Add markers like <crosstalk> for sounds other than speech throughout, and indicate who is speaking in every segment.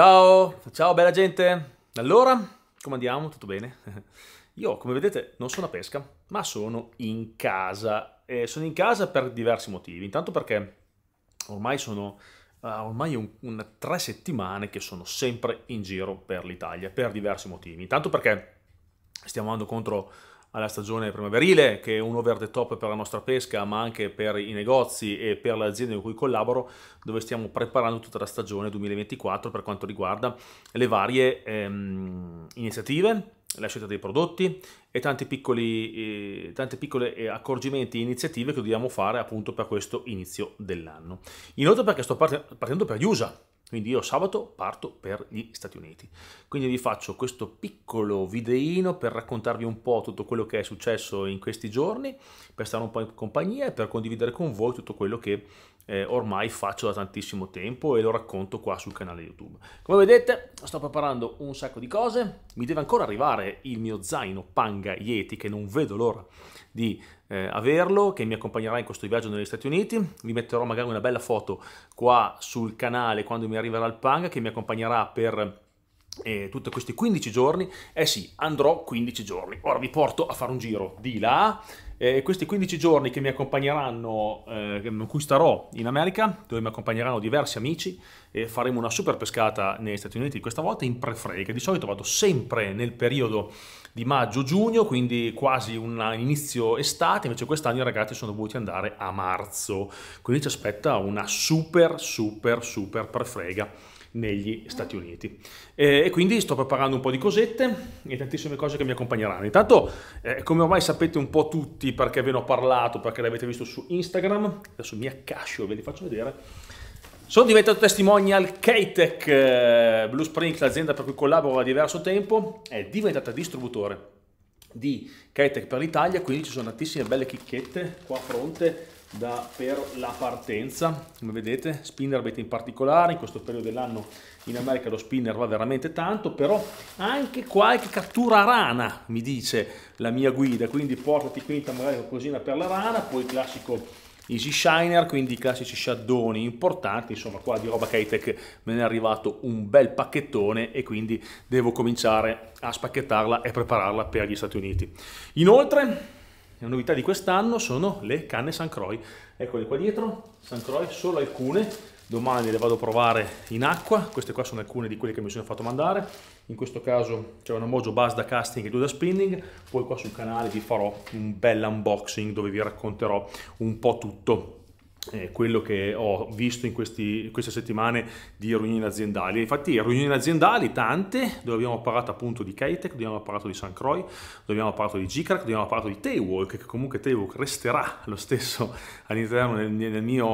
Speaker 1: Ciao, ciao bella gente. Allora, come andiamo? Tutto bene? <laughs> Io, come vedete, non sono a pesca, ma sono in casa. E sono in casa per diversi motivi. Intanto perché ormai sono... Uh, ormai un, un, tre settimane che sono sempre in giro per l'Italia, per diversi motivi. Intanto perché stiamo andando contro alla stagione primaverile, che è un over the top per la nostra pesca, ma anche per i negozi e per le aziende con cui collaboro, dove stiamo preparando tutta la stagione 2024 per quanto riguarda le varie ehm, iniziative la scelta dei prodotti e tanti piccoli eh, tanti piccoli eh, accorgimenti e iniziative che dobbiamo fare appunto per questo inizio dell'anno. Inoltre perché sto partendo per gli USA, quindi io sabato parto per gli Stati Uniti. Quindi vi faccio questo piccolo videino per raccontarvi un po' tutto quello che è successo in questi giorni, per stare un po' in compagnia e per condividere con voi tutto quello che eh, ormai faccio da tantissimo tempo e lo racconto qua sul canale YouTube. Come vedete sto preparando un sacco di cose, mi deve ancora arrivare il mio zaino Panga Yeti che non vedo l'ora di eh, averlo, che mi accompagnerà in questo viaggio negli Stati Uniti. Vi metterò magari una bella foto qua sul canale quando mi arriverà il Pang che mi accompagnerà per eh, tutti questi 15 giorni, eh sì, andrò 15 giorni. Ora vi porto a fare un giro di là. Eh, questi 15 giorni che mi accompagneranno, eh, in cui starò in America, dove mi accompagneranno diversi amici, eh, faremo una super pescata negli Stati Uniti questa volta in prefrega. Di solito vado sempre nel periodo di maggio-giugno, quindi quasi un inizio estate, invece quest'anno i ragazzi sono dovuti andare a marzo, quindi ci aspetta una super, super, super prefrega negli Stati Uniti. Eh, e quindi sto preparando un po' di cosette e tantissime cose che mi accompagneranno. Intanto, eh, come ormai sapete un po' tutti perché ve ne ho parlato, perché l'avete visto su Instagram, adesso mi accascio e ve li faccio vedere. Sono diventato testimonial K-Tech, eh, Blue Springs, l'azienda per cui collaboro da diverso tempo, è diventata distributore di Kitech per l'Italia, quindi ci sono tantissime belle chicchette qua a fronte da, per la partenza, come vedete, spinnerbait in particolare, in questo periodo dell'anno in America lo spinner va veramente tanto, però anche qualche cattura rana, mi dice la mia guida, quindi portati quinta magari qualcosina per la rana, poi il classico Easy Shiner, quindi i classici shaddoni importanti, insomma qua di roba Kitech me ne è arrivato un bel pacchettone e quindi devo cominciare a spacchettarla e prepararla per gli Stati Uniti. Inoltre, la novità di quest'anno sono le canne San Croix, eccole qua dietro, San Croix, solo alcune, domani le vado a provare in acqua, queste qua sono alcune di quelle che mi sono fatto mandare, in questo caso c'è una Mojo Buzz da casting e due da spinning, poi qua sul canale vi farò un bel unboxing dove vi racconterò un po' tutto eh, quello che ho visto in, questi, queste settimane di riunioni aziendali. Infatti riunioni aziendali tante, dove abbiamo parlato appunto di Keitec dove abbiamo parlato di San Croix, dove abbiamo parlato di Gicrac, dove abbiamo parlato di Taywalk, che comunque Taywalk resterà lo stesso all'interno del, del mio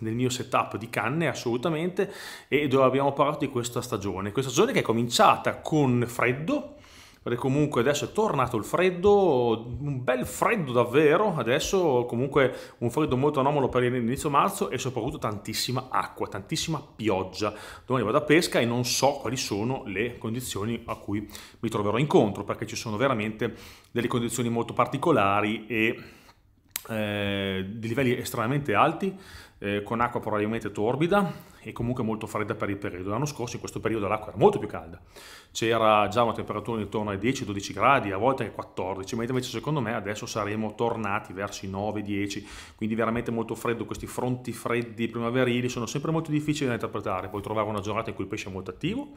Speaker 1: nel mio setup di canne assolutamente e dove abbiamo parlato di questa stagione. Questa stagione che è cominciata con freddo, perché comunque adesso è tornato il freddo, un bel freddo davvero, adesso comunque un freddo molto anomalo per l'inizio marzo e soprattutto tantissima acqua, tantissima pioggia. Domani vado a pesca e non so quali sono le condizioni a cui mi troverò incontro, perché ci sono veramente delle condizioni molto particolari e eh, di livelli estremamente alti eh, con acqua probabilmente torbida e comunque molto fredda per il periodo. L'anno scorso in questo periodo l'acqua era molto più calda, c'era già una temperatura intorno ai 10-12 gradi, a volte anche 14, mentre invece secondo me adesso saremo tornati verso i 9-10, quindi veramente molto freddo, questi fronti freddi primaverili sono sempre molto difficili da interpretare, puoi trovare una giornata in cui il pesce è molto attivo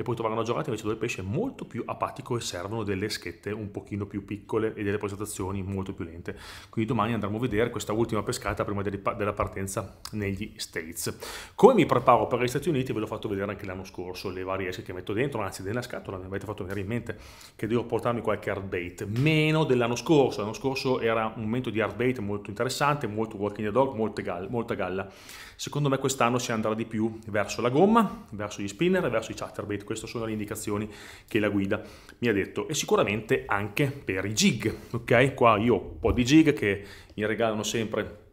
Speaker 1: e poi trovare una giornata invece dove il pesce è molto più apatico e servono delle schette un pochino più piccole e delle presentazioni molto più lente. Quindi domani andremo a vedere questa ultima pescata prima della partenza negli States. Come mi preparo per gli Stati Uniti ve l'ho fatto vedere anche l'anno scorso, le varie esche che metto dentro, anzi nella scatola mi avete fatto venire in mente che devo portarmi qualche hard bait, meno dell'anno scorso, l'anno scorso era un momento di hard bait molto interessante, molto walking the dog, molte gall- molta galla Secondo me quest'anno si andrà di più verso la gomma, verso gli spinner e verso i chatterbait, queste sono le indicazioni che la guida mi ha detto e sicuramente anche per i jig, ok? Qua io ho un po' di jig che mi regalano sempre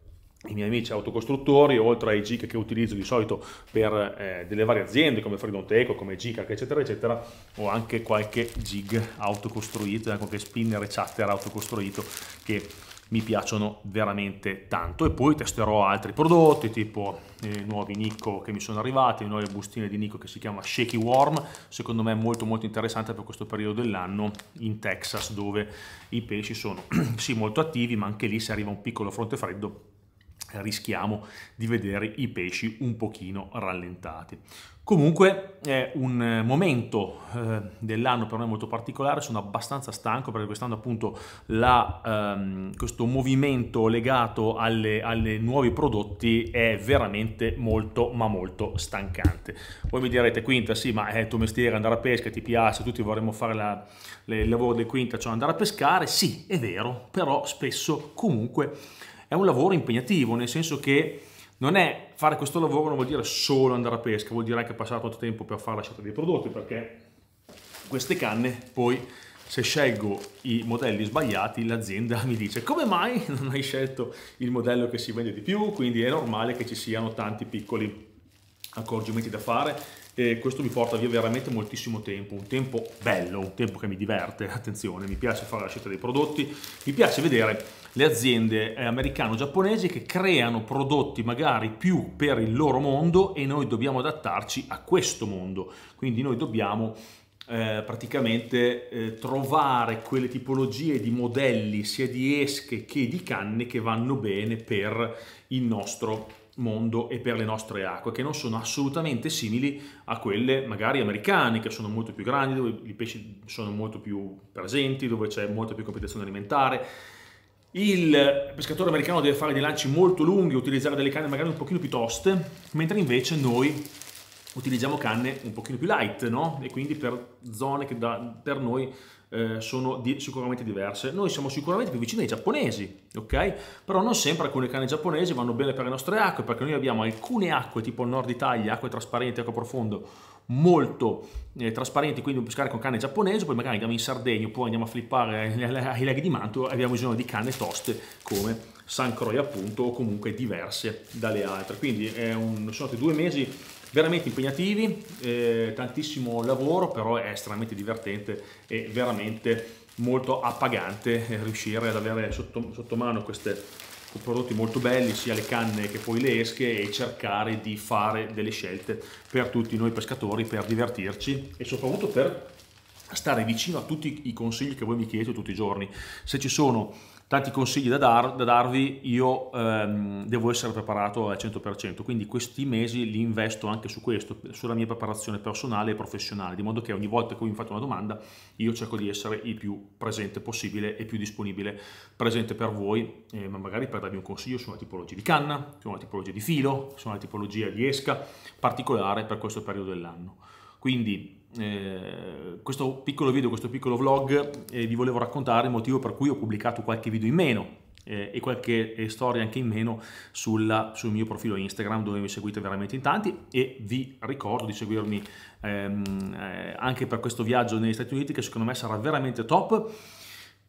Speaker 1: i miei amici autocostruttori, oltre ai jig che utilizzo di solito per eh, delle varie aziende come Freedom Tech, come GICAC, eccetera, eccetera, ho anche qualche jig autocostruito, qualche spinner e chatter autocostruito che mi piacciono veramente tanto e poi testerò altri prodotti tipo i eh, nuovi Nico che mi sono arrivati, le nuove bustine di Nico che si chiama Shaky Warm, secondo me è molto molto interessante per questo periodo dell'anno in Texas dove i pesci sono <clears throat> sì molto attivi ma anche lì se arriva un piccolo fronte freddo rischiamo di vedere i pesci un pochino rallentati. Comunque è un eh, momento eh, dell'anno per me molto particolare, sono abbastanza stanco perché quest'anno appunto la, ehm, questo movimento legato alle, alle nuovi prodotti è veramente molto ma molto stancante. Voi mi direte Quinta sì ma è il tuo mestiere andare a pesca, ti piace, tutti vorremmo fare la, le, il lavoro del Quinta, cioè andare a pescare, sì è vero, però spesso comunque è un lavoro impegnativo, nel senso che non è fare questo lavoro non vuol dire solo andare a pesca, vuol dire anche passare tanto tempo per fare la scelta dei prodotti, perché queste canne poi se scelgo i modelli sbagliati l'azienda <laughs> mi dice come mai non hai scelto il modello che si vende di più, quindi è normale che ci siano tanti piccoli accorgimenti da fare e questo mi porta via veramente moltissimo tempo, un tempo bello, un tempo che mi diverte, <laughs> attenzione, mi piace fare la scelta dei prodotti, mi piace vedere le aziende eh, americano-giapponesi che creano prodotti magari più per il loro mondo e noi dobbiamo adattarci a questo mondo, quindi noi dobbiamo eh, praticamente eh, trovare quelle tipologie di modelli sia di esche che di canne che vanno bene per il nostro mondo e per le nostre acque, che non sono assolutamente simili a quelle magari americane, che sono molto più grandi, dove i pesci sono molto più presenti, dove c'è molta più competizione alimentare. Il pescatore americano deve fare dei lanci molto lunghi, utilizzare delle canne magari un pochino più toste, mentre invece noi utilizziamo canne un pochino più light, no? E quindi per zone che da, per noi eh, sono di, sicuramente diverse. Noi siamo sicuramente più vicini ai giapponesi, ok? Però non sempre alcune canne giapponesi vanno bene per le nostre acque, perché noi abbiamo alcune acque, tipo il nord Italia, acque trasparenti, acque profondo, molto eh, trasparenti, quindi pescare con canne giapponese, poi magari andiamo in Sardegna, poi andiamo a flippare <laughs> ai laghi di Manto e abbiamo bisogno di canne toste come San Croix appunto, o comunque diverse dalle altre. Quindi un, sono stati due mesi veramente impegnativi, eh, tantissimo lavoro, però è estremamente divertente e veramente molto appagante eh, riuscire ad avere sotto, sotto mano questi prodotti molto belli, sia le canne che poi le esche e cercare di fare delle scelte per tutti noi pescatori, per divertirci e soprattutto per stare vicino a tutti i consigli che voi mi chiedete tutti i giorni. Se ci sono tanti consigli da, dar, da darvi, io ehm, devo essere preparato al 100%, quindi questi mesi li investo anche su questo, sulla mia preparazione personale e professionale, di modo che ogni volta che voi mi fate una domanda io cerco di essere il più presente possibile e più disponibile presente per voi, eh, ma magari per darvi un consiglio su una tipologia di canna, su una tipologia di filo, su una tipologia di esca particolare per questo periodo dell'anno. Quindi eh, questo piccolo video, questo piccolo vlog, eh, vi volevo raccontare il motivo per cui ho pubblicato qualche video in meno eh, e qualche eh, storia anche in meno sulla, sul mio profilo Instagram dove mi seguite veramente in tanti e vi ricordo di seguirmi ehm, eh, anche per questo viaggio negli Stati Uniti che secondo me sarà veramente top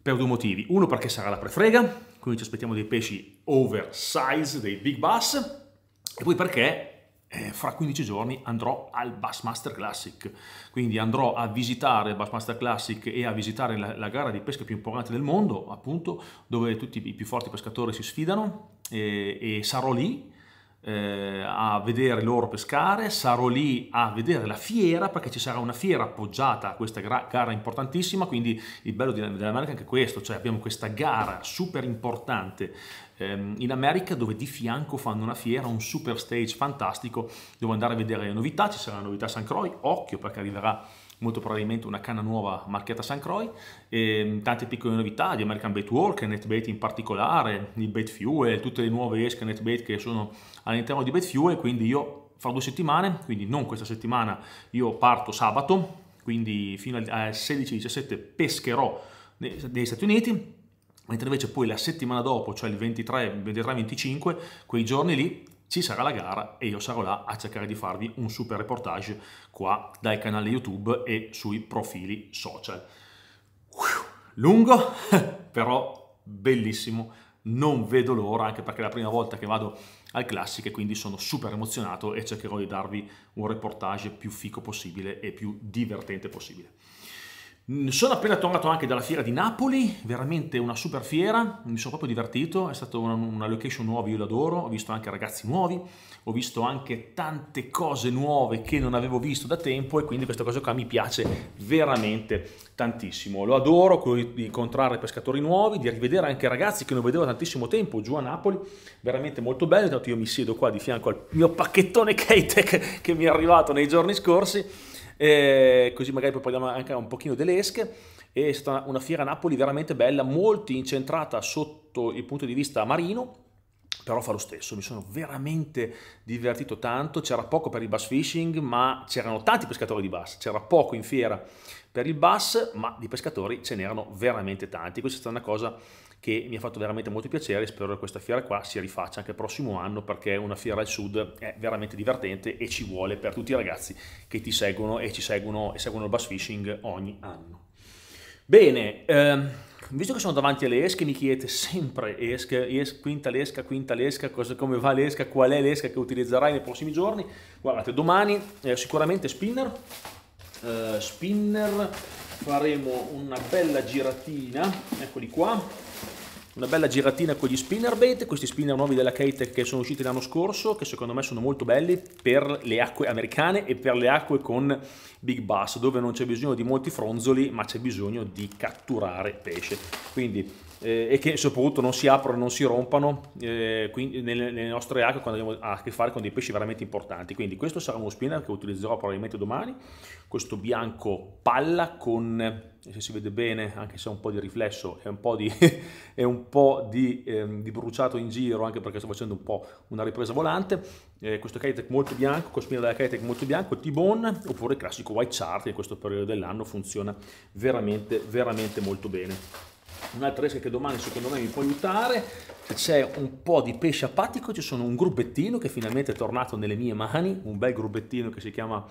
Speaker 1: per due motivi. Uno perché sarà la prefrega, quindi ci aspettiamo dei pesci oversize, dei big bass e poi perché eh, fra 15 giorni andrò al Bassmaster Classic, quindi andrò a visitare il Bassmaster Classic e a visitare la, la, gara di pesca più importante del mondo, appunto, dove tutti i più forti pescatori si sfidano e, eh, e sarò lì eh, a vedere loro pescare, sarò lì a vedere la fiera perché ci sarà una fiera appoggiata a questa gara importantissima, quindi il bello dell'America è anche questo, cioè abbiamo questa gara super importante ehm, in America dove di fianco fanno una fiera, un super stage fantastico dove andare a vedere le novità, ci sarà la novità San Croix, occhio perché arriverà molto probabilmente una canna nuova marchiata San Croix, e ehm, tante piccole novità di American Bait Walk, NetBait in particolare, il Bait Fuel, tutte le nuove esche NetBait che sono all'interno di Bait Fuel, quindi io fra due settimane, quindi non questa settimana, io parto sabato, quindi fino al 16-17 pescherò negli Stati Uniti, mentre invece poi la settimana dopo, cioè il 23-25, quei giorni lì ci sarà la gara e io sarò là a cercare di farvi un super reportage qua dal canale YouTube e sui profili social. Lungo, <laughs> però bellissimo, non vedo l'ora, anche perché è la prima volta che vado al Classic e quindi sono super emozionato e cercherò di darvi un reportage più fico possibile e più divertente possibile. Mm, sono appena tornato anche dalla fiera di Napoli, veramente una super fiera, mi sono proprio divertito, è stata una, una location nuova, io l'adoro, ho visto anche ragazzi nuovi, ho visto anche tante cose nuove che non avevo visto da tempo e quindi questa cosa qua mi piace veramente tantissimo. Lo adoro, quello di incontrare pescatori nuovi, di rivedere anche ragazzi che non vedevo da tantissimo tempo giù a Napoli, veramente molto bello, intanto io mi siedo qua di fianco al mio pacchettone K-Tech che mi è arrivato nei giorni scorsi eh, così magari poi parliamo anche un pochino delle È stata una fiera a Napoli veramente bella, molto incentrata sotto il punto di vista marino però fa lo stesso, mi sono veramente divertito tanto, c'era poco per il bass fishing, ma c'erano tanti pescatori di bass, c'era poco in fiera per il bass, ma di pescatori ce n'erano veramente tanti, questa è stata una cosa che mi ha fatto veramente molto piacere, spero che questa fiera qua si rifaccia anche il prossimo anno perché una fiera al sud è veramente divertente e ci vuole per tutti i ragazzi che ti seguono e ci seguono e seguono il bass fishing ogni anno. Bene, ehm, visto che sono davanti alle esche, mi chiedete sempre esche, es, quinta l'esca, quinta l'esca, cosa, come va l'esca, qual è l'esca che utilizzerai nei prossimi giorni. Guardate, domani eh, sicuramente spinner, eh, spinner, faremo una bella giratina, eccoli qua, una bella giratina con gli spinner bait, questi spinner nuovi della Kate che sono usciti l'anno scorso, che secondo me sono molto belli per le acque americane e per le acque con big bass, dove non c'è bisogno di molti fronzoli, ma c'è bisogno di catturare pesce. Quindi, eh, e che soprattutto non si aprono, non si rompano eh, quindi, nelle, nelle, nostre acque quando abbiamo a che fare con dei pesci veramente importanti. Quindi questo sarà uno spinner che utilizzerò probabilmente domani, questo bianco palla con se si vede bene, anche se ha un po' di riflesso e un po', di, <laughs> un po di, ehm, di, bruciato in giro, anche perché sto facendo un po' una ripresa volante. Eh, questo Kitec molto bianco, cospina della Kitec molto bianco, T-Bone, oppure il classico White Chart, che in questo periodo dell'anno funziona veramente, veramente molto bene un'altra esca che domani secondo me mi può aiutare c'è un po' di pesce apatico ci sono un grubettino che finalmente è tornato nelle mie mani un bel grubettino che si chiama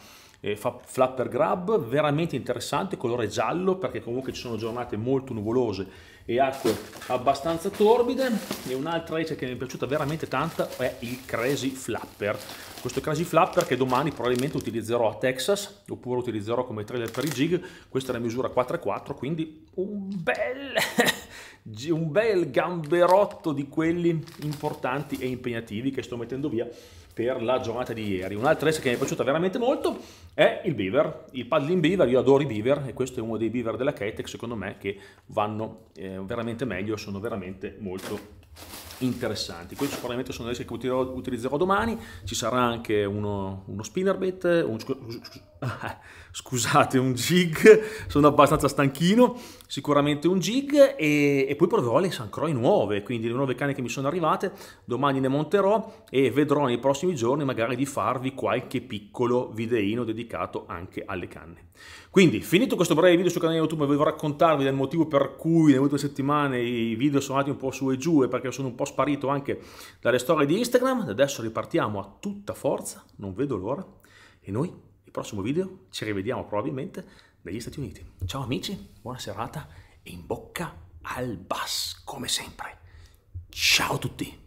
Speaker 1: eh, flapper grab, veramente interessante, colore giallo perché comunque ci sono giornate molto nuvolose e acque abbastanza torbide e un'altra rete che mi è piaciuta veramente tanto è il Crazy Flapper questo Crazy Flapper che domani probabilmente utilizzerò a Texas oppure utilizzerò come trailer per i jig questa è la misura 4x4 quindi un bel <laughs> un bel gamberotto di quelli importanti e impegnativi che sto mettendo via per la giornata di ieri. Un'altra resa che mi è piaciuta veramente molto è il beaver, il paddling beaver, io adoro i beaver e questo è uno dei beaver della Ketec secondo me che vanno eh, veramente meglio, sono veramente molto interessanti. Questi sicuramente sono le rese che utilizzerò, domani, ci sarà anche uno, uno spinnerbait, un, <laughs> Scusate, un gig, sono abbastanza stanchino, sicuramente un gig e, e poi proverò le Sancroi nuove, quindi le nuove canne che mi sono arrivate, domani ne monterò e vedrò nei prossimi giorni magari di farvi qualche piccolo videino dedicato anche alle canne. Quindi, finito questo breve video sul canale YouTube, volevo raccontarvi del motivo per cui nelle ultime settimane i video sono andati un po' su e giù e perché sono un po' sparito anche dalle storie di Instagram, adesso ripartiamo a tutta forza, non vedo l'ora, e noi prossimo video ci rivediamo probabilmente negli Stati Uniti. Ciao amici, buona serata e in bocca al bus come sempre. Ciao a tutti!